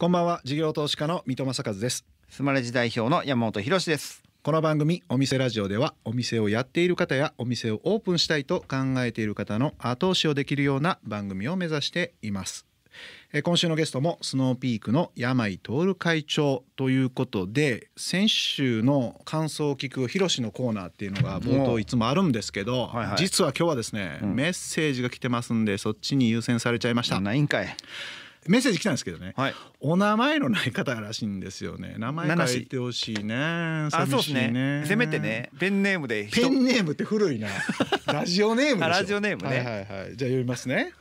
こんばんは事業投資家の三戸正和ですスマレジ代表の山本博ですこの番組お店ラジオではお店をやっている方やお店をオープンしたいと考えている方の後押しをできるような番組を目指していますえ今週のゲストもスノーピークの山井徹会長ということで先週の感想を聞く広志のコーナーっていうのが冒頭いつもあるんですけど、はいはい、実は今日はですね、うん、メッセージが来てますんでそっちに優先されちゃいました。ないんかいメッセージ来たんですけどね、はい、お名前のない方らしいんですよね名前書いてほしいねあそうですねせめてねペンネームでペンネームって古いなラジオネームラジオネームねはいはい、はい、じゃあ読みますね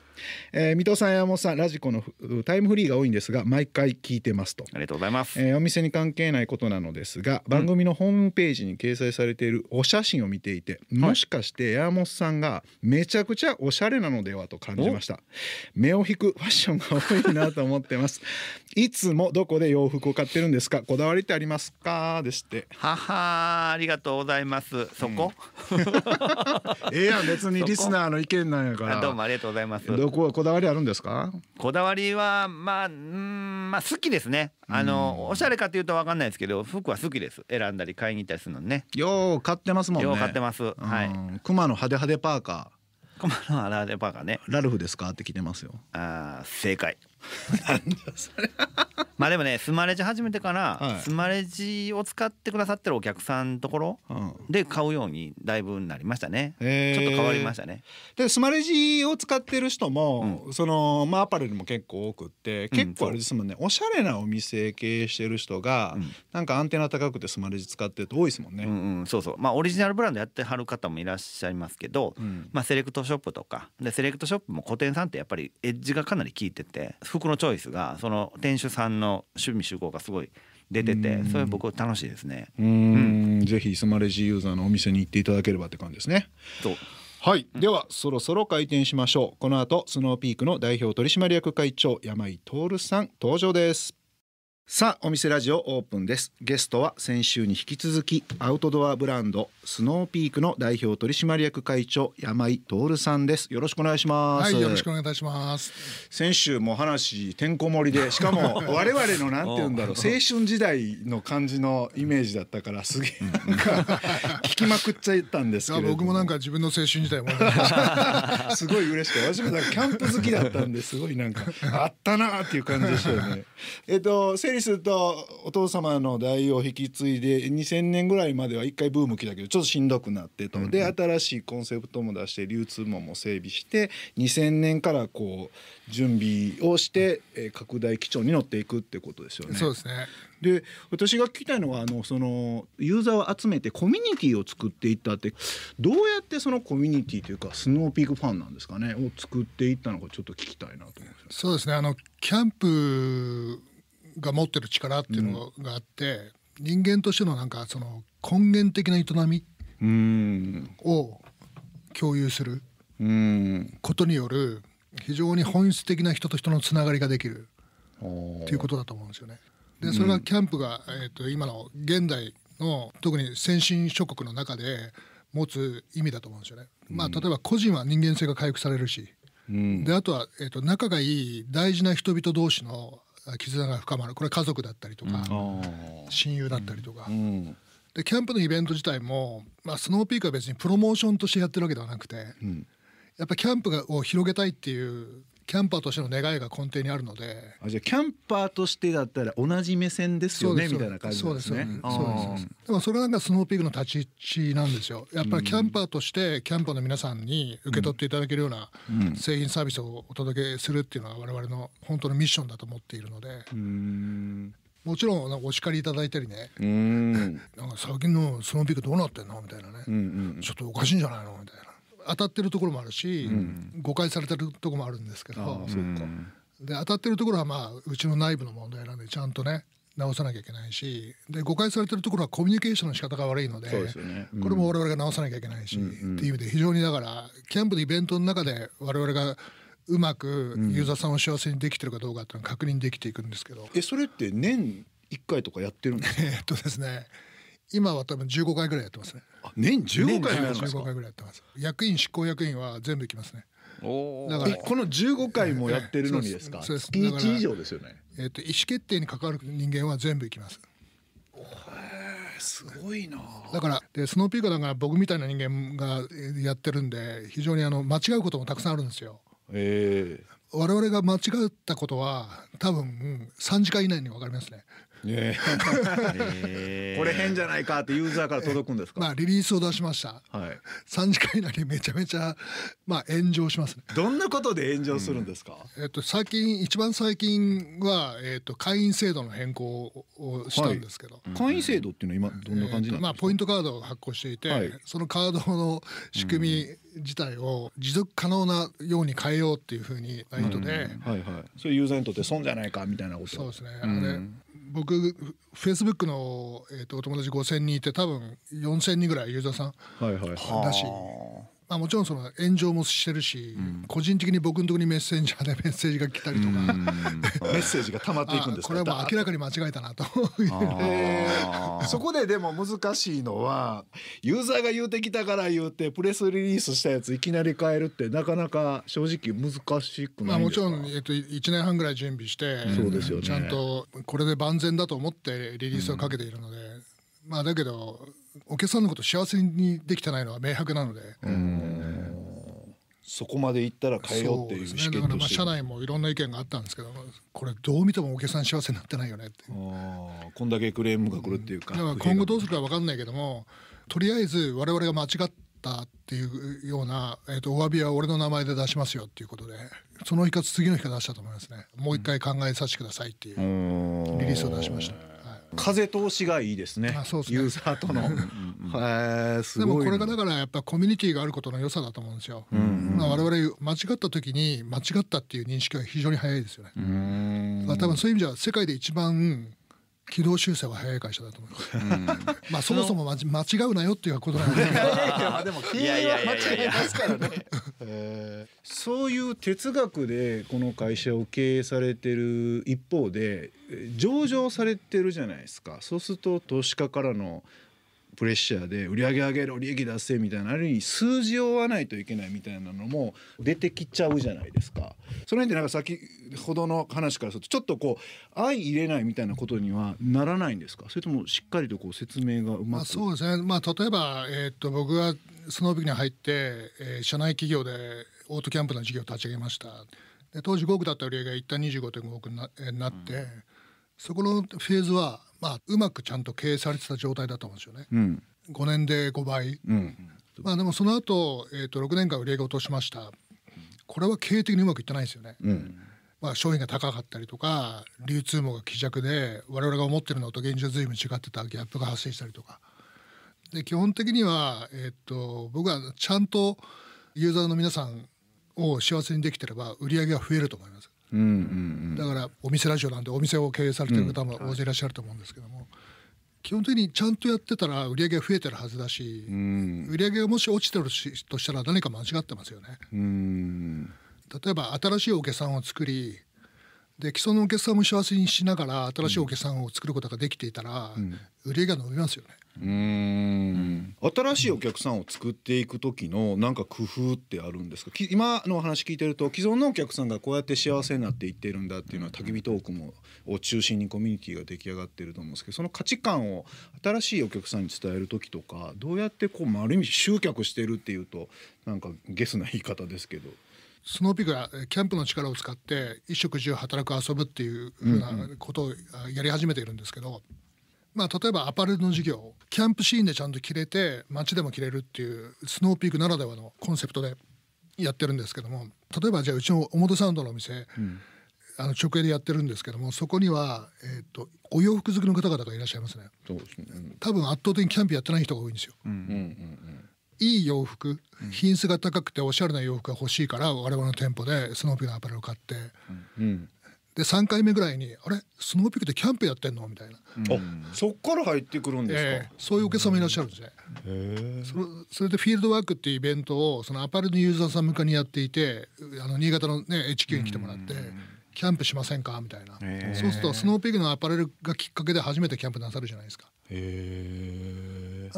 えー、水戸さん山本さんラジコのタイムフリーが多いんですが毎回聞いてますとありがとうございます、えー、お店に関係ないことなのですが番組のホームページに掲載されているお写真を見ていて、うん、もしかして山本さんがめちゃくちゃおしゃれなのではと感じました目を引くファッションが多いなと思ってます いつもどこで洋服を買ってるんですかこだわりってありますかですってははありがとうございますそこ、うん、ええやん別にリスナーの意見なんやからどうもありがとうございますどここだわりあるんですかこだわりはまあうんまあ好きですねあのおしゃれかというと分かんないですけど服は好きです選んだり買いに行ったりするのねよう買ってますもんねよう買ってますはい熊の派手派手パーカー熊の派手派手パーカーねラルフですかって聞いてますよああ正解 まあでもねスマレジ始めてから、はい、スマレジを使ってくださってるお客さんのところで買うようにだいぶなりましたね、うん、ちょっと変わりましたねでスマレジを使ってる人も、うん、そのまあアパレルも結構多くって結構あれですもんね、うん、おしゃれなお店経営してる人が、うん、なんかアンテナ高くてスマレジ使ってると多いですもんね、うんうん、そうそうまあオリジナルブランドやってはる方もいらっしゃいますけど、まあセレクトショップとかでセレクトショップも個展さんってやっぱりエッジがかなり効いてて服のチョイスがその店主さんの趣味趣向がすごい出ててそれ僕楽しいですねうん、ぜひスマレジユーザーのお店に行っていただければって感じですねそうはい、うん、ではそろそろ開店しましょうこの後スノーピークの代表取締役会長山井徹さん登場ですさあお店ラジオオープンですゲストは先週に引き続きアウトドアブランドスノーピークの代表取締役会長山井徹さんですよろしくお願いしますはいよろしくお願いいたします先週も話てんこ盛りでしかも 我々のなんて言うんだろう青春時代の感じのイメージだったからすげえ聞きまくっちゃったんですけど僕もなんか自分の青春時代も すごい嬉しくて私もキャンプ好きだったんですごいなんかあったなーっていう感じでしたよねえっとセリするとお父様の代を引き継いで2000年ぐらいまでは一回ブーム来たけどちょっとしんどくなってと、で新しいコンセプトも出して流通網も整備して2000年からこう準備をして、え拡大基調に乗っていくってことですよね。そうですねで私が聞きたいのはあのそのユーザーを集めてコミュニティを作っていったってどうやってそのコミュニティというかスノーピークファンなんですかねを作っていったのかちょっと聞きたいなと思います。そうですねあのキャンプが持ってる力っていうのがあって、うん、人間としてのなんかその根源的な営みを共有することによる非常に本質的な人と人のつながりができるっていうことだと思うんですよね。でそれがキャンプが、えーと、今の現代の特に先進諸国の中で持つ意味だと思うんですよね。まあ、例えば個人は人間性が回復されるし、であとは、えーと仲がいい大事な人々同士の絆が深まるこれ家族だったりとか、親友だったりとか。でキャンプのイベント自体も、まあ、スノーピークは別にプロモーションとしてやってるわけではなくて、やっぱキャンプを広げたいっていうキャンパーとしての願いが根底にあるのであじゃあキャンパーとしてだったら同じ目線ですよねみたいな感じですねそうですでもそれがスノーピークの立ち位置なんですよやっぱりキャンパーとしてキャンパーの皆さんに受け取っていただけるような製品サービスをお届けするっていうのは我々の本当のミッションだと思っているのでもちろんお叱りいただいたりね「なんか最近のスノーピークどうなってんの?」みたいなね、うんうん、ちょっとおかしいんじゃないの?」みたいな。当たってるところもあるし、うん、誤解されてるところもあるんですけどで当たってるところはまあうちの内部の問題なんでちゃんとね直さなきゃいけないしで誤解されてるところはコミュニケーションの仕方が悪いので、ねうん、これも我々が直さなきゃいけないし、うん、っていう意味で非常にだからキャンプのイベントの中で我々がうまくユーザーさんを幸せにできてるかどうかっていうのを確認できていくんですけど、うん、えそれって年1回とかやってるんですか えっとですね今は多分15回ぐらいやってますね年15回ぐらい15回ぐらいやってます役員執行役員は全部行きますねだからこの15回もやってるのにですか、えー、月1以上ですよねえっと意思決定に関わる人間は全部行きますすごいなだからでスノーピークだから僕みたいな人間がやってるんで非常にあの間違うこともたくさんあるんですよ。えー、我々が間違ったことは多分3時間以内に分かりますね。これ変じゃないかってユーザーから届くんですか、まあ、リリースを出しました、はい、3時間以内にめちゃめちゃ、まあ、炎上しますねどんなことで炎上するんですか、うん、えっと、最近一番最近は、えっと、会員制度の変更をしたんですけど、はい、会員制度っていうのは今どんな感じなんですか、えまあ、ポイントカードを発行していて、はい、そのカードの仕組み、自体を持続可能なように変えようっていうふうに意図で、はいはい、それユーザーにとって損じゃないかみたいなことそうですね、うん、僕フェイスブックの、えーと、お友達5,000人いて多分4,000人ぐらいユーザーさんだし、はいはい、まあ、もちろんその炎上もしてるし、うん、個人的に僕のところにメッセンジャーでメッセージが来たりとか メッセージが溜まっていくんですこれはもう明らかに間違えたなと そこででも難しいのはユーザーが言うてきたから言うてプレスリリースしたやついきなり変えるってなかなか正直難しくまあ、もちろん、えっと、1年半ぐらい準備してそうですよ、ね、ちゃんとこれで万全だと思ってリリースをかけているので、うんまあだけどお客さんのこと幸せにできてないのは明白なのでそこまで行ったら変えようっていう試験として、ね、まあ社内もいろんな意見があったんですけどこれどう見てもお客さん幸せになってないよねってこんだけクレームが来るっていうか,、だから今後どうするか分かんないけどもとりあえず我々が間違ったっていうような、えー、とお詫びは俺の名前で出しますよっていうことでその日か次の日か出したと思いますねもう一回考えさせてくださいっていうリリースを出しました。風通しがいいですね。まあ、そうですねユーザーとの。は い、でもこれがだからやっぱコミュニティがあることの良さだと思うんですよ。うんうんまあ、我々間違った時に間違ったっていう認識は非常に早いですよね。うん多分そういう意味では世界で一番軌道修正は早い会社だと思います。うん、まあそもそも間違うなよっていうことなんで。いやいや でも間違いますからね。そういう哲学でこの会社を経営されてる一方で上場されてるじゃないですかそうすると投資家からのプレッシャーで売り上げ上げろ利益出せみたいなある意味数字を追わないといけないみたいなのも出てきちゃうじゃないですかその辺でなんか先ほどの話からするとちょっとこう相入れないみたいなことにはならないんですかそれともしっかりとこう説明がうまく、まあ、そうですね、まあ、例えば、えー、っと僕はそのーに入って、えー、社内企業でオートキャンプの事業を立ち上げましたで当時5億だった売り上げが一旦25.5億にな,、えー、なって、うん、そこのフェーズはまあ、うまくちゃんと経営されてた状態だと思うんですよね。うん、5年で5倍、うん、まあ、でもその後、えー、と6年間売り上げ落としましたこれは経営的にうまくいってないですよね。うんまあ、商品が高かったりとか流通網が希弱で我々が思ってるのと現状随分違ってたギャップが発生したりとかで基本的には、えー、っと僕はちゃんとユーザーの皆さんを幸せにできてれば売り上げは増えると思います。うんだからお店ラジオなんでお店を経営されてる方も大勢いらっしゃると思うんですけども、うんはい、基本的にちゃんとやってたら売り上げが増えてるはずだし、うん、売り上げがもし落ちてるとしたら何か間違ってますよね。うん、例えば新しいお客さんを作りで既存のお客さんも幸せにしながら新しいお客さんを作ることができていたら、売り上げが伸びますよね。うん新しいお客さんを作っていく時のなんか工夫ってあるんですか今の話聞いてると既存のお客さんがこうやって幸せになっていってるんだっていうのは焚き火トークもを中心にコミュニティが出来上がってると思うんですけどその価値観を新しいお客さんに伝える時とかどうやってこう、丸あ、る意味集客してるっていうとなんかゲスな言い方ですけど。スノーピークはキャンプの力を使って衣食住働く遊ぶっていうふうなことをやり始めているんですけど、うんうんまあ、例えばアパレルの事業キャンプシーンでちゃんと着れて街でも着れるっていうスノーピークならではのコンセプトでやってるんですけども例えばじゃあうちの表参道のお店、うん、あの直営でやってるんですけどもそこには、えーと、お洋服好きの方々がいらっしゃいますね、ね、多分圧倒的にキャンプやってない人が多いんですよ。うんうんうんうん、いい洋服、品質が高くておしゃれな洋服が欲しいから我々の店舗でスノーピークのアパレルを買って、うん、で3回目ぐらいに「あれスノーピークでキャンプやってんの?」みたいな、うん、あそっから入ってくるんですか、えー、そういうお客様いらっしゃるんですね、うん、それそれでフィールドワークっていうイベントをそのアパレルのユーザーさん向かにやっていてあの新潟の、ね、HQ に来てもらって。キャンプしませんかみたいな、そうするとスノーピークのアパレルがきっかけで初めてキャンプなさるじゃないですか、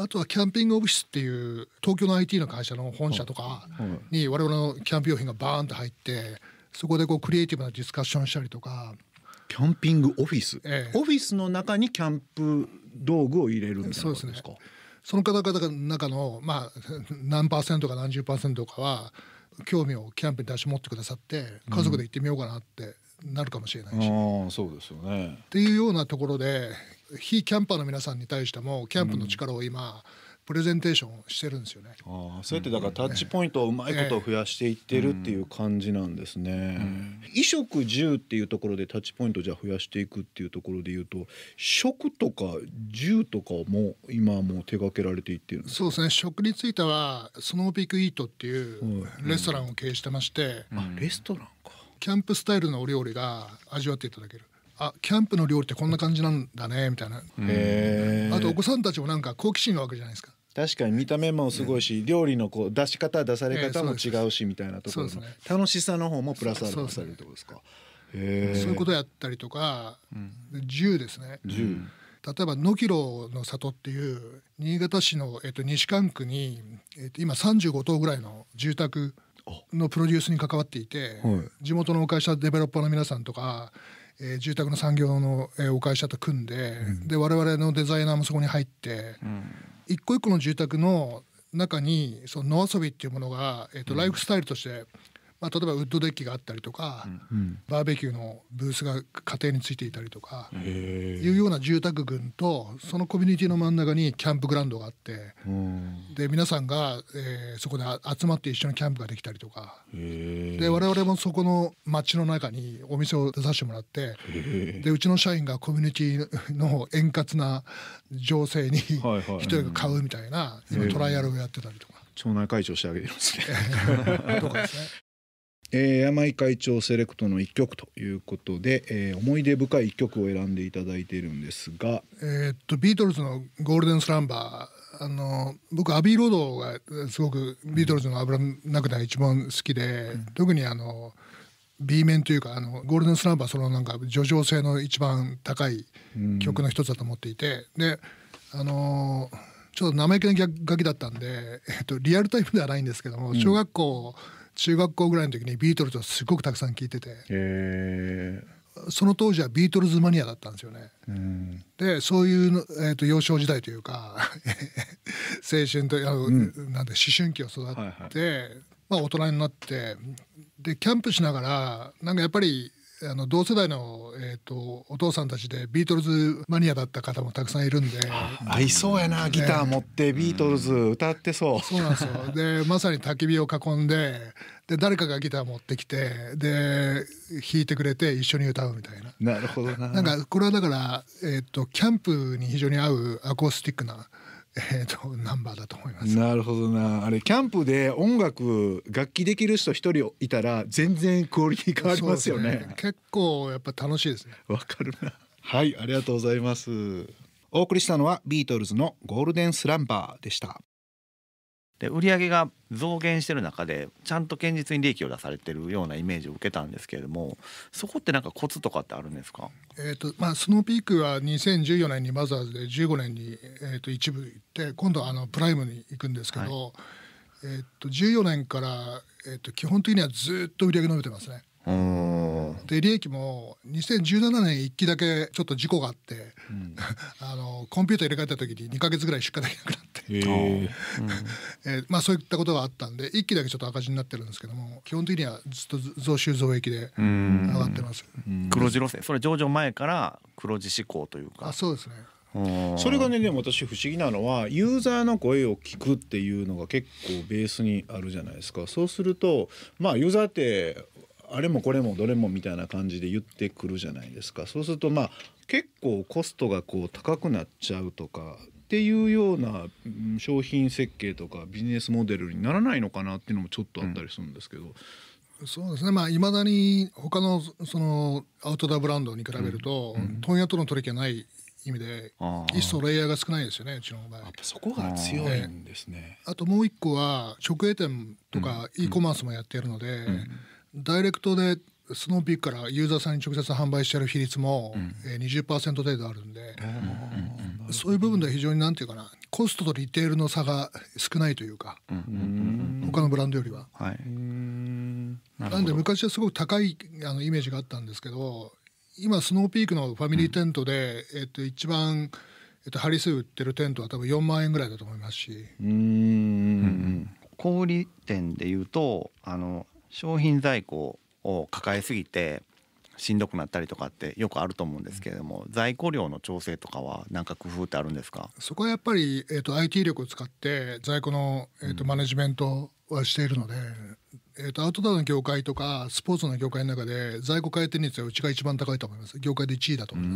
あとはキャンピングオフィスっていう東京の IT の会社の本社とかに我々のキャンプ用品がバーンと入ってそこでこうクリエイティブなディスカッションしたりとかキャンピングオフィス、ええ、オフィスの中にキャンプ道具を入れるんですかそうですねその方々の中の、まあ、何パーセントか何十パーセントかは興味をキャンプに出し持ってくださって家族で行ってみようかなってなるかもしれないし、うん、あそうですよねっていうようなところで非キャンパーの皆さんに対してもキャンプの力を今、うんプレゼンテーションをしてるんですよね。ああ、そうやってだからタッチポイントをうまいこと増やしていってるっていう感じなんですね。衣食住っていうところでタッチポイントじゃ増やしていくっていうところで言うと食とか住とかも今もう手掛けられていってるそうですね食についてはスノーピークイートっていうレストランを経営してまして、うん、あレストランかキャンプスタイルのお料理が味わっていただけるあキャンプの料理ってこんな感じなんだねみたいなあとお子さんたちもなんか好奇心がわけじゃないですか確かに見た目もすごいし、料理のこう出し方出され方も違うし、みたいなところすね、楽しさの方もプラスアルファされるところですかそういうことやったりとか、うん、銃ですね銃例えば野キロの里っていう新潟市の、えっと、西館区に、えっと、今35棟ぐらいの住宅のプロデュースに関わっていて、はい、地元のお会社デベロッパーの皆さんとかえー、住宅の産業の、えー、お会社と組んで,、うん、で我々のデザイナーもそこに入って、うん、一個一個の住宅の中にその野遊びっていうものが、えーと、とライフスタイルとしてまあ、例えばウッドデッキがあったりとか、うん、バーベキューのブースが家庭についていたりとかいうような住宅群とそのコミュニティの真ん中にキャンプグラウンドがあってで皆さんが、えー、そこで集まって一緒にキャンプができたりとかで我々もそこの街の中にお店を出させてもらってでうちの社員がコミュニティの円滑な情勢に一、人が買うみたいな今トライアルをやってたりとか。町内会長してあげてすね。とかですね。えー、山会長セレクトの1曲ということで、えー、思い出深い1曲を選んでいただいているんですが、えー、っとビートルズの「ゴールデンスランバー」あの僕アビー・ロードがすごくビートルズの「油なくでが一番好きで、うん、特にあの B 面というかあのゴールデンスランバーそのなんか叙情性の一番高い曲の一つだと思っていて、うん、であのちょっと生意気な楽器だったんで、えっと、リアルタイムではないんですけども小学校、中学校ぐらいの時にビートルズをすごくたくさん聴いてて、えー、その当時はビートルズマニアだったんですよね。うん、でそういう、えーと、幼少時代というか 青春とあの、うん、なんて思春期を育って、はいはい、まあ、大人になってでキャンプしながらなんかやっぱりあの同世代の、えーと、お父さんたちでビートルズマニアだった方もたくさんいるんで合いそうやな、ね、ギター持ってビートルズ歌ってそう。そうなんですよ でまさに焚き火を囲んでで誰かがギター持ってきてで弾いてくれて一緒に歌うみたいな。なるほどななんかこれはだから、えーとキャンプに非常に合うアコースティックな。えーと、ナンバーだと思いますなるほどなあれキャンプで音楽楽器できる人一人いたら全然クオリティ変わりますよね、ね、結構やっぱ楽しいですねわかるなはいありがとうございますお送りしたのはビートルズのゴールデンスランバーでしたで売上が増減してる中でちゃんと堅実に利益を出されてるようなイメージを受けたんですけれどもそこってなんかコツとかってあるんですか、えーとまあ、スノーピークは2014年にマザーズで15年に、えー、と一部行って今度はあのプライムに行くんですけど、はい、えー、と14年から、えー、と基本的にはずっと売り上げ伸びてますね。で利益も2017年1期だけちょっと事故があって、うん、あのコンピューター入れ替えた時に2か月ぐらい出荷できなくなって、えー えー、まあ、そういったことがあったんで1期だけちょっと赤字になってるんですけども基本的にはずっと増収増益で上がってます、黒字路線それ上場前から黒字志向というかあそうですねそれがねでも私不思議なのはユーザーの声を聞くっていうのが結構ベースにあるじゃないですかそうするとまあユーザーってあれもこれもどれもみたいな感じで言ってくるじゃないですかそうするとまあ結構コストがこう高くなっちゃうとかっていうような商品設計とかビジネスモデルにならないのかなっていうのもちょっとあったりするんですけど、うん、そうですねまあいまだに他のそのアウトドアブランドに比べると、問屋との取引がない意味で一層レイヤーが少ないですよねうちの場合そこが強いんですねあともう一個は直営店とか e コマースもやってるので、うんダイレクトでスノーピークからユーザーさんに直接販売してる比率も、うん、えー、20%程度あるんで、うん、そういう部分では非常になんていうかなコストとリテールの差が少ないというか、うん、他のブランドよりは。はい、なんで昔はすごく高いあのイメージがあったんですけど今スノーピークのファミリーテントで、うん、えっと、一番、えっと、ハリス売ってるテントは多分4万円ぐらいだと思いますし。うん小売店でいうとあの商品在庫を抱えすぎてしんどくなったりとかってよくあると思うんですけれども、在庫量の調整とかは何か工夫ってあるんですかそこはやっぱり、えーと、IT 力を使って在庫の、えーと、マネジメントはしているので、えーと、アウトドアの業界とかスポーツの業界の中で在庫回転率はうちが一番高いと思います業界で1位だと思い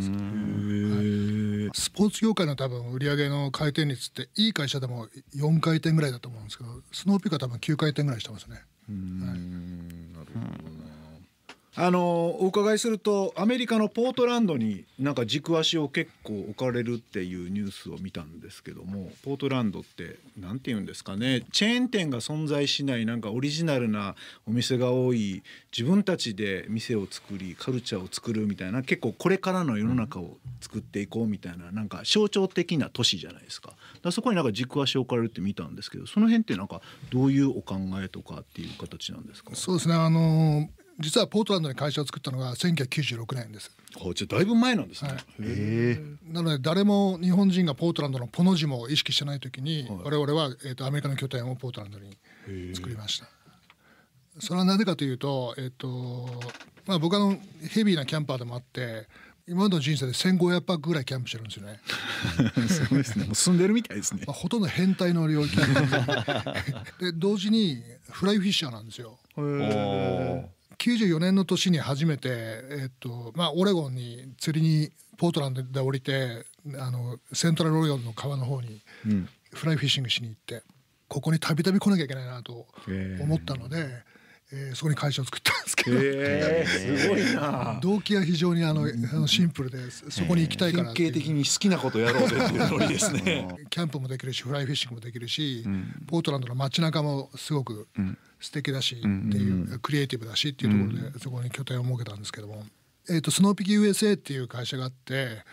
ます、スポーツ業界の多分売上の回転率っていい会社でも4回転ぐらいだと思うんですけどスノーピークは多分9回転ぐらいしてますねうん、はい、なるほど、あのお伺いするとアメリカのポートランドになんか軸足を結構置かれるっていうニュースを見たんですけどもポートランドって何て言うんですかねチェーン店が存在しないなんかオリジナルなお店が多い自分たちで店を作りカルチャーを作るみたいな結構これからの世の中を作っていこうみたいななんか象徴的な都市じゃないですかだそこになんか軸足を置かれるって見たんですけどその辺ってなんかどういうお考えとかっていう形なんですかそうですねあの実はポートランドに会社を作ったのが1996年です。はあ、だいぶ前なんですね、はい、なので誰も日本人がポートランドのポの字も意識してない時に、我々は、えー、とアメリカの拠点をポートランドに作りました。それはなぜかというと,、えーとまあ、僕はのヘビーなキャンパーでもあって今までの人生で1500泊ぐらいキャンプしてるんですよね。そうですね。もう住んでるみたいですね。まあ、ほとんど変態の領域 で同時にフライフィッシャーなんですよ。94年の年に初めて、えっとまあ、オレゴンに釣りにポートランドで降りてあのセントラルオレゴンの川の方にフライフィッシングしに行って、ここにたびたび来なきゃいけないなと思ったので。えーえー、そこに会社を作ったんですけど、えー、すごいな動機は非常にあのあのシンプルでそこに行きたいから典型的に好きなことやろうぜっていうノリですね キャンプもできるしフライフィッシングもできるし、うん、ポートランドの街中もすごく、うん素敵だしっていう、うん、クリエイティブだしっていうところでそこに拠点を設けたんですけども、えーと、スノーピキ USA っていう会社があって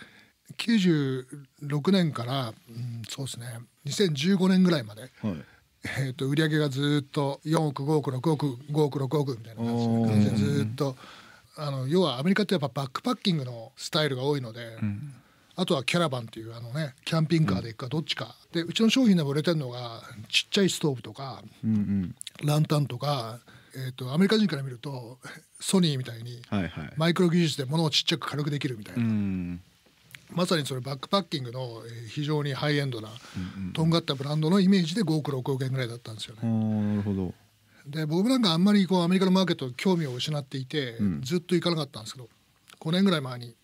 96年から、うん、そうですね2015年ぐらいまで、はい、えーと、売り上げがずっと4億5億6億5億6億みたいな感じで感じでずっとあの要はアメリカってやっぱバックパッキングのスタイルが多いので。うんあとはキャラバンっていうあのねキャンピングカーで行くかどっちか、うん、でうちの商品でも売れてるのがちっちゃいストーブとか、うんうん、ランタンとか、えーと、アメリカ人から見るとソニーみたいに、はいはい、マイクロ技術で物をちっちゃく軽くできるみたいな。うんまさにそれバックパッキングの非常にハイエンドな、うんうん、とんがったブランドのイメージで5億6億円ぐらいだったんですよね。なるほどで僕なんかあんまりこうアメリカのマーケット興味を失っていて、うん、ずっと行かなかったんですけど5年ぐらい前に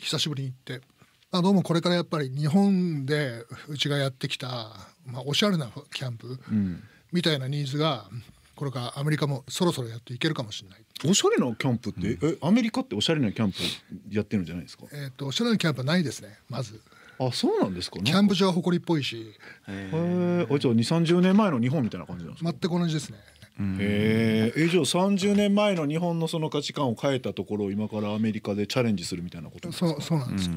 久しぶりに行ってまあ、どうもこれからやっぱり日本でうちがやってきた、まあ、おしゃれなキャンプみたいなニーズがこれからアメリカもそろそろやっていけるかもしれない。おしゃれなキャンプって、うん、アメリカっておしゃれなキャンプやってるんじゃないですか。えっ、とおしゃれなキャンプはないですね。まず。あ、そうなんですか。キャンプ場は誇りっぽいし。へえ。じゃあ二三十年前の日本みたいな感じなんですか。全く同じですね。へえじゃあ30年前の日本のその価値観を変えたところを今からアメリカでチャレンジするみたいなことですかそうそうなんですよ。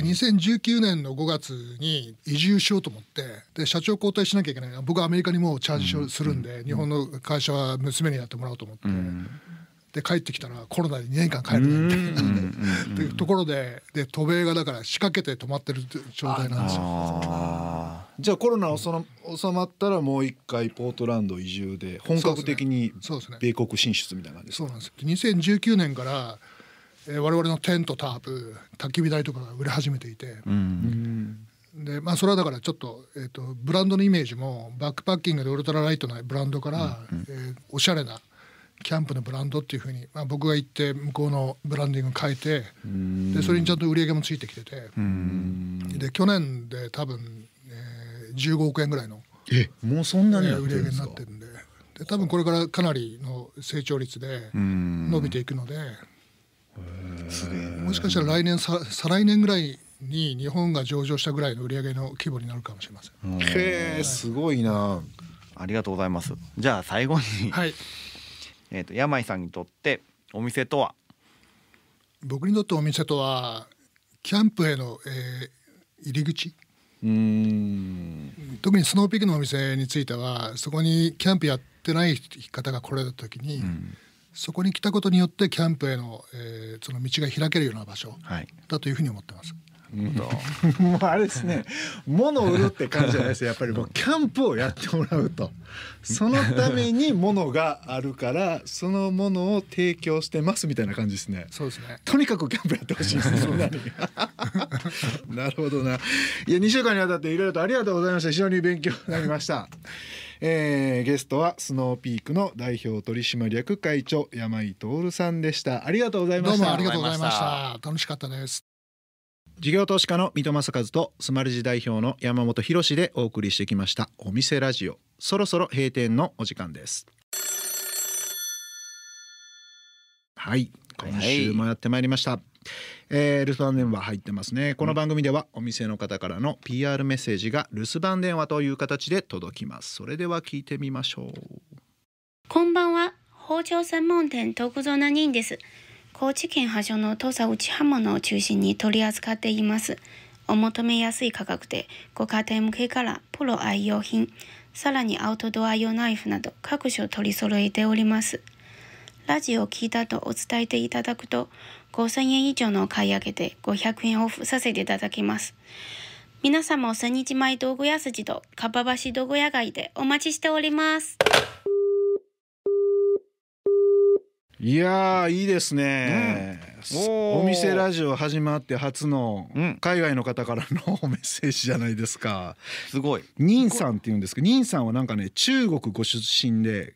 で2019年の5月に移住しようと思ってで社長交代しなきゃいけない僕はアメリカにもうチャージするんで、うん、日本の会社は娘にやってもらおうと思って。うんで帰ってきたらコロナで2年間帰るなてという ところでで渡米がだから仕掛けて止まってる状態なんですよ。じゃあコロナ収ま収まったらもう一回ポートランド移住で本格的に米国進出みたいな感じですか、ね、そうなんです2019年から、えー、我々のテントタープ焚き火台とかが売れ始めていて、うんでまあ、それはだからちょっと,、えーと、ブランドのイメージもバックパッキングでウルトラライトのブランドから、うんうん、えー、おしゃれなキャンプのブランドっていうふうに、まあ、僕が行って向こうのブランディング変えてでそれにちゃんと売り上げもついてきててで去年で多分15億円ぐらいのえもうそんなに売り上げになってるんでで多分これからかなりの成長率で伸びていくのでもしかしたら来年再来年ぐらいに日本が上場したぐらいの売り上げの規模になるかもしれません。へえ、すごいな。ありがとうございます。じゃあ最後に、はい、えー、と山井さんにとってお店とは僕にとってお店とはキャンプへの、えー、入り口。うん特にスノーピークのお店についてはそこにキャンプやってない方が来られた時に、うん、そこに来たことによってキャンプへの,、えー、その道が開けるような場所だというふうに思ってます。はい もうあれですね物を売るって感じじゃないです やっぱりもうキャンプをやってもらうとそのために物があるからそのものを提供してますみたいな感じですねそうですねとにかくキャンプやってほしいですね なるほどないや2週間にわたっていろいろとありがとうございました非常に勉強になりました、えー、ゲストはスノーピークの代表取締役会長山井徹さんでしたありがとうございましたどうもありがとうございました楽しかったです事業投資家の水戸正和とスマルジ代表の山本博でお送りしてきましたお店ラジオそろそろ閉店のお時間ですはい今週もやってまいりました、はい、えー、留守番電話入ってますねこの番組ではお店の方からの PR メッセージが留守番電話という形で届きますそれでは聞いてみましょうこんばんは包丁専門店徳蔵な人です高知県発祥の土佐内刃物を中心に取り扱っています。お求めやすい価格で、ご家庭向けからプロ愛用品、さらにアウトドア用ナイフなど各種取り揃えております。ラジオを聞いたとお伝えていただくと、5000円以上のお買い上げで500円オフさせていただきます。皆様お千日前道具屋筋とかばばし道具屋街でお待ちしております。いやいいですね、うんお、お店ラジオ始まって初の海外の方からの メッセージじゃないですかすごい任さんっていうんですけど任さんはなんかね中国ご出身で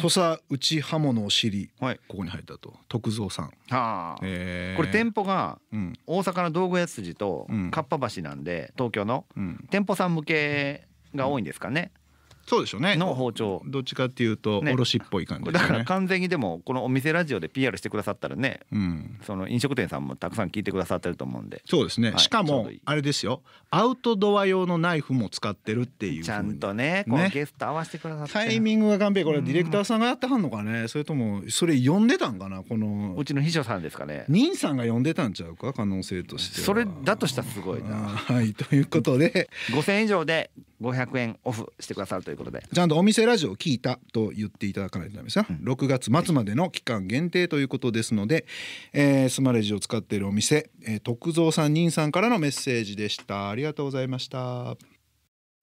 土佐内刃物を知り、はい、ここに入ったと徳蔵さんはあ、これ店舗が大阪の道具屋筋とかっぱ橋なんで東京の、うん、店舗さん向けが多いんですかね、うんそうでしょうねの包丁どっちかっていうと、おろしっぽい感じ、ね、だから完全にでもこのお店ラジオで PR してくださったらね、うん、その飲食店さんもたくさん聞いてくださってると思うんでそうですね、はい、しかもあれですよアウトドア用のナイフも使ってるっていうちゃんとねこのゲスト合わせてくださって、ね、タイミングが完璧これディレクターさんがやってはんのかねそれともそれ呼んでたんかなこのうちの秘書さんですかね任さんが呼んでたんちゃうか可能性としてそれだとしたらすごいな はいということで5,000円以上で500円オフしてくださるといういうことでちゃんとお店ラジオを聞いたと言っていただかないとダメですよ、うん、6月末までの期間限定ということですので、えー、スマレジを使っているお店、えー、徳蔵さん仁さんからのメッセージでしたありがとうございました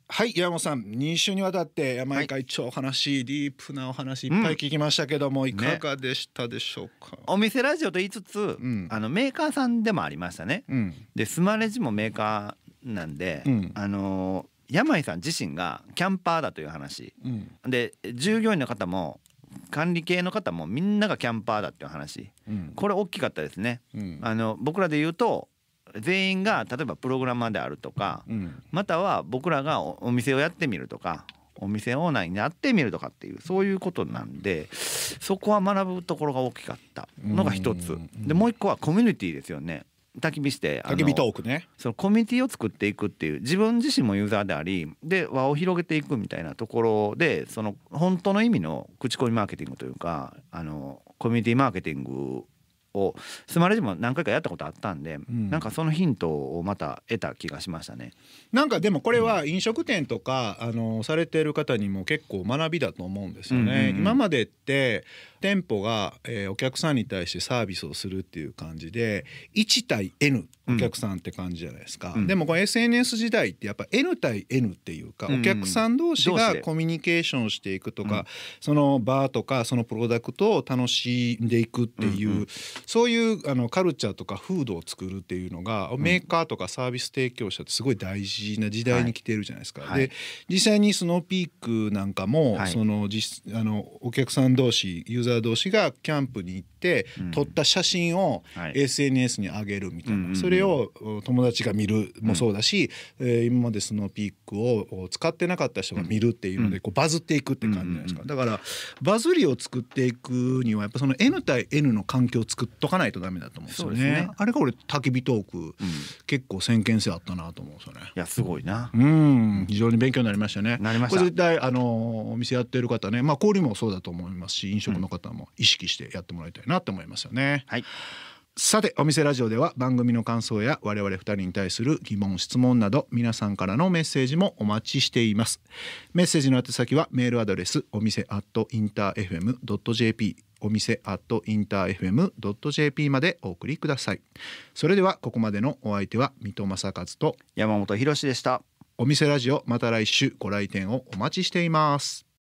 はい山本さん2週にわたって毎回超話、はい、ディープなお話いっぱい聞きましたけども、うん、いかがでしたでしょうか、ね、お店ラジオと言いつつ、うん、あのメーカーさんでもありましたね、うん、でスマレジもメーカーなんで、あのー山井さん自身がキャンパーだという話、うん、で従業員の方も管理系の方もみんながキャンパーだっていう話、うん、これ大きかったですね、うん、あの僕らで言うと全員が例えばプログラマーであるとか、うん、または僕らがお店をやってみるとかお店オーナーになってみるとかっていうそういうことなんでそこは学ぶところが大きかったのが一つでもう一個はコミュニティですよね焚き火して焚き火トークねそのコミュニティを作っていくっていう自分自身もユーザーでありで輪を広げていくみたいなところでその本当の意味の口コミマーケティングというかあのコミュニティマーケティングをスマレジも何回かやったことあったんで、うん、なんかそのヒントをまた得た気がしましたねなんかでもこれは飲食店とか、うん、あのされてる方にも結構学びだと思うんですよね。うんうんうん、今までって店舗が、えー、お客さんに対してサービスをするっていう感じで1対 N お客さんって感じじゃないですか、うん、でもこの SNS 時代ってやっぱ N 対 N っていうか、お客さん同士がコミュニケーションしていくとか、うん、そのバーとかそのプロダクトを楽しんでいくっていう、うんうん、そういうあのカルチャーとか風土を作るっていうのが、メーカーとかサービス提供者ってすごい大事な時代に来てるじゃないですか。はい、で実際にスノーピークなんかも、はい、その実あのお客さん同士ユーザーザー同士がキャンプに行って撮った写真を SNS に上げるみたいな、それを友達が見るもそうだし、うえ今までスノーピークを使ってなかった人が見るっていうのでこうバズっていくって感じじゃないですか、だからバズりを作っていくにはやっぱその N 対 N の環境を作っとかないとダメだと思うんですよね。ねあれが俺焚き火トーク、結構先見性あったなと思うんですよね。いやすごいな。うん非常に勉強になりましたね。なりました。これ絶対あのお店やってる方ねまあ氷もそうだと思いますし飲食の方方も意識してやってもらいたいなと思いますよね。はいさてお店ラジオでは番組の感想や我々二人に対する疑問質問など皆さんからのメッセージもお待ちしていますメッセージの宛先はメールアドレスお店 at interfm.jp お店 at interfm.jp までお送りくださいそれではここまでのお相手は水戸正和と山本博でしたお店ラジオまた来週ご来店をお待ちしています